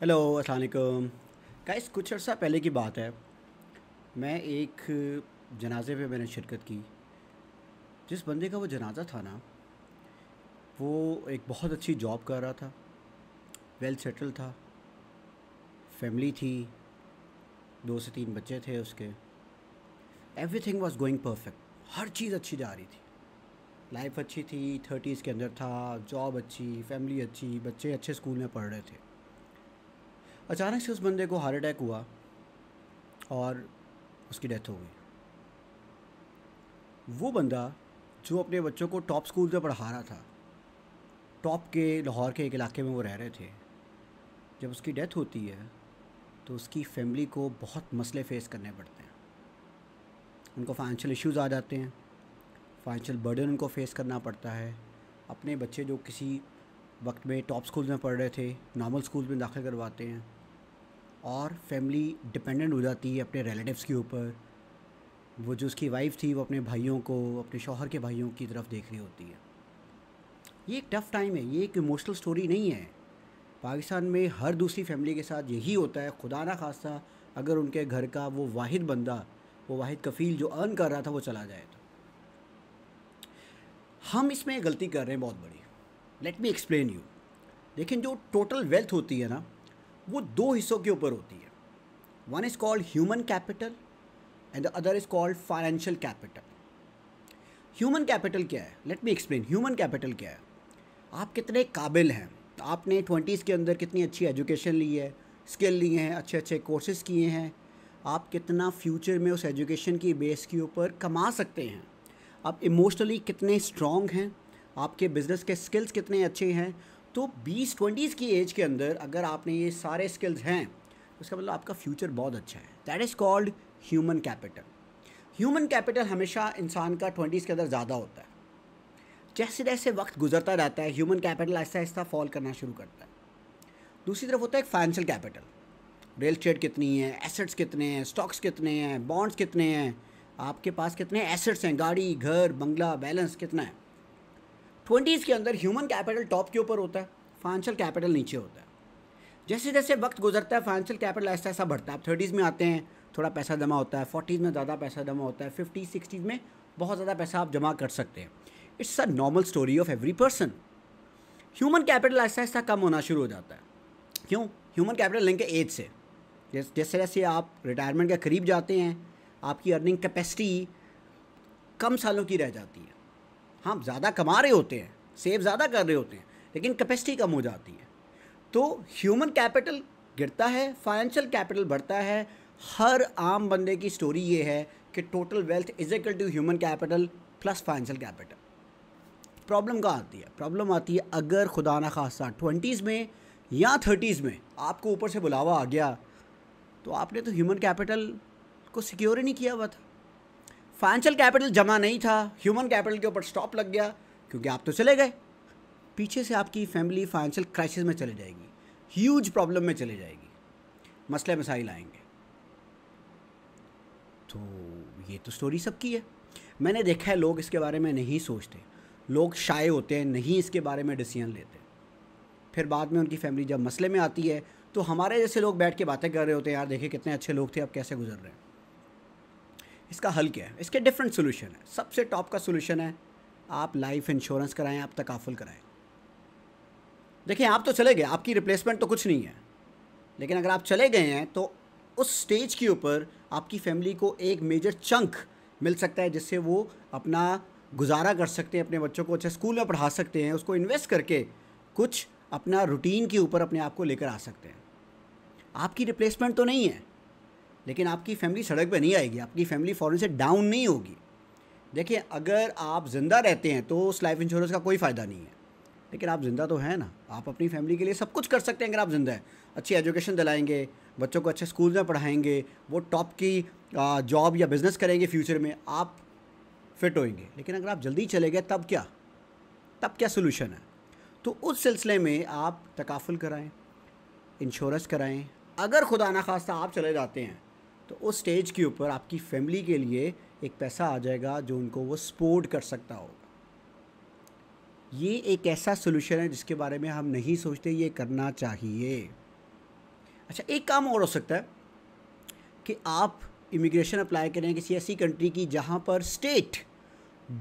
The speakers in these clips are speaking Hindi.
हेलो अस्सलाम गाइस कुछ अर्सा पहले की बात है मैं एक जनाजे पे मैंने शिरकत की जिस बंदे का वो जनाजा था ना वो एक बहुत अच्छी जॉब कर रहा था वेल सेटल था फैमिली थी दो से तीन बच्चे थे उसके everything was going perfect हर चीज़ अच्छी जा रही थी लाइफ अच्छी थी थर्टीज़ के अंदर था जॉब अच्छी फैमिली अच्छी बच्चे अच्छे स्कूल में पढ़ रहे थे अचानक से उस बंदे को हार्ट अटैक हुआ और उसकी डेथ हो गई वो बंदा जो अपने बच्चों को टॉप स्कूल से पढ़ा रहा था टॉप के लाहौर के एक इलाके में वो रह रहे थे जब उसकी डेथ होती है तो उसकी फैमिली को बहुत मसले फेस करने पड़ते हैं उनको फाइनेंशियल इश्यूज़ आ जाते हैं फाइनेंशियल बर्डन उनको फेस करना पड़ता है अपने बच्चे जो किसी वक्त में टॉप स्कूल में पढ़ रहे थे नॉर्मल स्कूल में दाखिल करवाते हैं और फैमिली डिपेंडेंट हो जाती है अपने रिलेटिव्स के ऊपर वो जो उसकी वाइफ थी वो अपने भाइयों को अपने शोहर के भाइयों की तरफ देख रही होती है ये एक टफ़ टाइम है ये एक इमोशनल स्टोरी नहीं है पाकिस्तान में हर दूसरी फैमिली के साथ यही होता है खुदा ना खासा अगर उनके घर का वो वाहिद बंदा वो वाहिद कफ़ील जो अर्न कर रहा था वो चला जाए तो हम इसमें गलती कर रहे हैं बहुत बड़ी लेट मी एक्सप्लेन यू लेकिन जो टोटल वेल्थ होती है ना वो दो हिस्सों के ऊपर होती है one is called human capital and the other is called financial capital human capital क्या है let me explain human capital क्या है आप कितने काबिल हैं आपने ट्वेंटीज़ के अंदर कितनी अच्छी एजुकेशन ली है स्किल लिए हैं अच्छे अच्छे कोर्सेज किए हैं आप कितना फ्यूचर में उस एजुकेशन की बेस के ऊपर कमा सकते हैं आप इमोशनली कितने स्ट्रॉन्ग हैं आपके बिज़नेस के स्किल्स कितने अच्छे हैं तो बीस ट्वेंटीज़ की एज के अंदर अगर आपने ये सारे स्किल्स हैं उसका तो मतलब आपका फ्यूचर बहुत अच्छा है that is called human capital human capital हमेशा इंसान का ट्वेंटीज़ के अंदर ज़्यादा होता है जैसे जैसे वक्त गुजरता रहता है ह्यूमन कैपिटल ऐसा ऐसा फॉल करना शुरू करता है दूसरी तरफ होता है फाइनेंशियल कैपिटल रियल स्टेट कितनी है एसेट्स कितने हैं स्टॉक्स कितने हैं बॉन्ड्स कितने हैं आपके पास कितने एसेट्स हैं गाड़ी घर बंगला बैलेंस कितना है ट्वेंटीज़ के अंदर ह्यूमन कैपिटल टॉप के ऊपर होता है फाइनेंशियल कैपिटल नीचे होता है जैसे जैसे वक्त गुजरता है फाइनेंशियल कैपिटल ऐसा ऐसा बढ़ता है आप थर्टीज़ में आते हैं थोड़ा पैसा जमा होता है फोर्टीज़ में ज़्यादा पैसा जमा होता है फिफ्टीज़ सिक्सटीज़ में बहुत ज़्यादा पैसा आप जमा कर सकते हैं it's a normal story of every person human capital ऐसा ऐसा कम होना शुरू हो जाता है क्यों ह्यूमन कैपिटल लेंगे एज से जैसे जैसे आप रिटायरमेंट के करीब जाते हैं आपकी अर्निंग कैपेसिटी कम सालों की रह जाती है हम हाँ, ज़्यादा कमा रहे होते हैं सेव ज़्यादा कर रहे होते हैं लेकिन कैपेसिटी कम हो जाती है तो ह्यूमन कैपिटल गिरता है फाइनेंशियल कैपिटल बढ़ता है हर आम बंदे की स्टोरी ये है कि total wealth is equal to human capital plus financial capital problem कहाँ आती है प्रॉब्लम आती है अगर खुदा ना खासा ट्वेंटीज़ में या थर्टीज़ में आपको ऊपर से बुलावा आ गया तो आपने तो ह्यूमन कैपिटल को सिक्योर ही नहीं किया हुआ था फाइनेंशियल कैपिटल जमा नहीं था ह्यूमन कैपिटल के ऊपर स्टॉप लग गया क्योंकि आप तो चले गए पीछे से आपकी फैमिली फाइनेंशियल क्राइसिस में चली जाएगी ह्यूज प्रॉब्लम में चली जाएगी मसले मसाइल आएंगे तो ये तो स्टोरी सबकी है मैंने देखा है लोग इसके बारे में नहीं सोचते लोग शाये होते हैं नहीं इसके बारे में डिसीजन लेते फिर बाद में उनकी फैमिली जब मसले में आती है तो हमारे जैसे लोग बैठ के बातें कर रहे होते हैं यार देखे कितने अच्छे लोग थे अब कैसे गुजर रहे हैं इसका हल क्या है इसके डिफरेंट सोल्यूशन है सबसे टॉप का सोल्यूशन है आप लाइफ इंश्योरेंस कराएं आप तकाफुल कराएं देखिए आप तो चले गए आपकी रिप्लेसमेंट तो कुछ नहीं है लेकिन अगर आप चले गए हैं तो उस स्टेज के ऊपर आपकी फैमिली को एक मेजर चंक मिल सकता है जिससे वो अपना गुजारा कर सकते हैं अपने बच्चों को अच्छे स्कूल में पढ़ा सकते हैं उसको इन्वेस्ट करके कुछ अपना रूटीन के ऊपर अपने आप को लेकर आ सकते हैं आपकी रिप्लेसमेंट तो नहीं है लेकिन आपकी फैमिली सड़क पर नहीं आएगी आपकी फैमिली फ़ौरन से डाउन नहीं होगी देखिए अगर आप ज़िंदा रहते हैं तो उस लाइफ इंश्योरेंस का कोई फ़ायदा नहीं है लेकिन आप ज़िंदा तो हैं ना आप अपनी फैमिली के लिए सब कुछ कर सकते हैं अगर आप ज़िंदा हैं अच्छी एजुकेशन दिलाएंगे बच्चों को अच्छे स्कूल में पढ़ाएंगे वो टॉप की जॉब या बिज़नेस करेंगे फ्यूचर में आप फिट होएंगे लेकिन अगर आप जल्दी चले गए तब क्या तब क्या सोल्यूशन है तो उस सिलसिले में आप तकाफुल कराएं इंश्योरेंस कराएँ अगर खुदा ना खास्ता आप चले जाते हैं तो उस स्टेज के ऊपर आपकी फैमिली के लिए एक पैसा आ जाएगा जो उनको वो सपोर्ट कर सकता होगा ये एक ऐसा सोल्यूशन है जिसके बारे में हम नहीं सोचते ये करना चाहिए अच्छा एक काम और हो सकता है कि आप इमिग्रेशन अप्लाई करें किसी ऐसी कंट्री की जहाँ पर स्टेट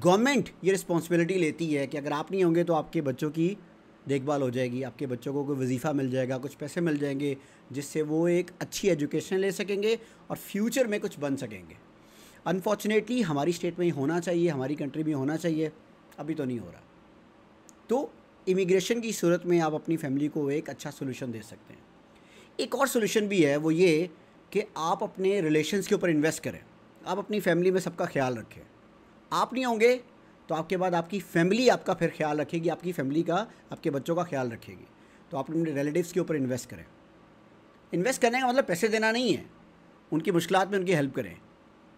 गवर्नमेंट ये रिस्पॉन्सिबिलिटी लेती है कि अगर आप नहीं होंगे तो आपके बच्चों की देखभाल हो जाएगी आपके बच्चों को कोई वजीफ़ा मिल जाएगा कुछ पैसे मिल जाएंगे जिससे वो एक अच्छी एजुकेशन ले सकेंगे और फ्यूचर में कुछ बन सकेंगे अनफॉर्चुनेटली हमारी स्टेट में ही होना चाहिए हमारी कंट्री में होना चाहिए अभी तो नहीं हो रहा तो इमिग्रेशन की सूरत में आप अपनी फैमिली को एक अच्छा सोल्यूशन दे सकते हैं एक और सोल्यूशन भी है वो ये कि आप अपने रिलेशन के ऊपर इन्वेस्ट करें आप अपनी फैमिली में सबका ख्याल रखें आप नहीं होंगे तो आपके बाद आपकी फैमिली आपका फिर ख्याल रखेगी आपकी फैमिली का आपके बच्चों का ख्याल रखेगी तो आप अपने रिलेटिव्स के ऊपर इन्वेस्ट करें इन्वेस्ट करने का मतलब पैसे देना नहीं है उनकी मुश्किल में उनकी हेल्प करें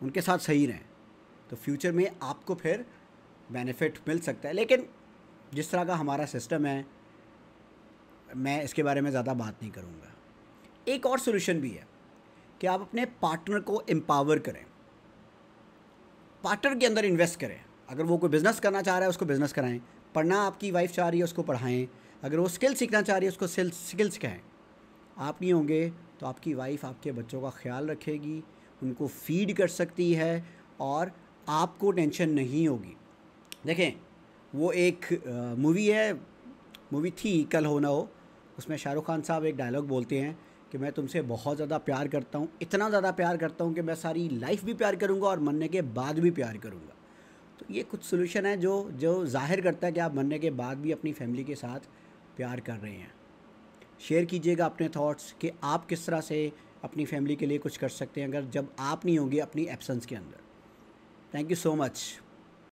उनके साथ सही रहें तो फ्यूचर में आपको फिर बेनिफिट मिल सकता है लेकिन जिस तरह का हमारा सिस्टम है मैं इसके बारे में ज़्यादा बात नहीं करूँगा एक और सोल्यूशन भी है कि आप अपने पार्टनर को एम्पावर करें पार्टनर के अंदर इन्वेस्ट करें अगर वो कोई बिज़नेस करना चाह रहा है उसको बिज़नेस कराएं पढ़ना आपकी वाइफ चाह रही है उसको पढ़ाएं अगर वो स्किल सीखना चाह रही है उसको स्किल सिखाएं आप नहीं होंगे तो आपकी वाइफ आपके बच्चों का ख्याल रखेगी उनको फीड कर सकती है और आपको टेंशन नहीं होगी देखें वो एक मूवी है मूवी थी कल होना हो उसमें शाहरुख खान साहब एक डायलॉग बोलते हैं कि मैं तुमसे बहुत ज़्यादा प्यार करता हूँ इतना ज़्यादा प्यार करता हूँ कि मैं सारी लाइफ भी प्यार करूँगा और मरने के बाद भी प्यार करूँगा तो ये कुछ सोल्यूशन है जो जो जाहिर करता है कि आप मरने के बाद भी अपनी फैमिली के साथ प्यार कर रहे हैं शेयर कीजिएगा अपने थॉट्स कि आप किस तरह से अपनी फैमिली के लिए कुछ कर सकते हैं अगर जब आप नहीं होंगे अपनी एब्सेंस के अंदर थैंक यू सो मच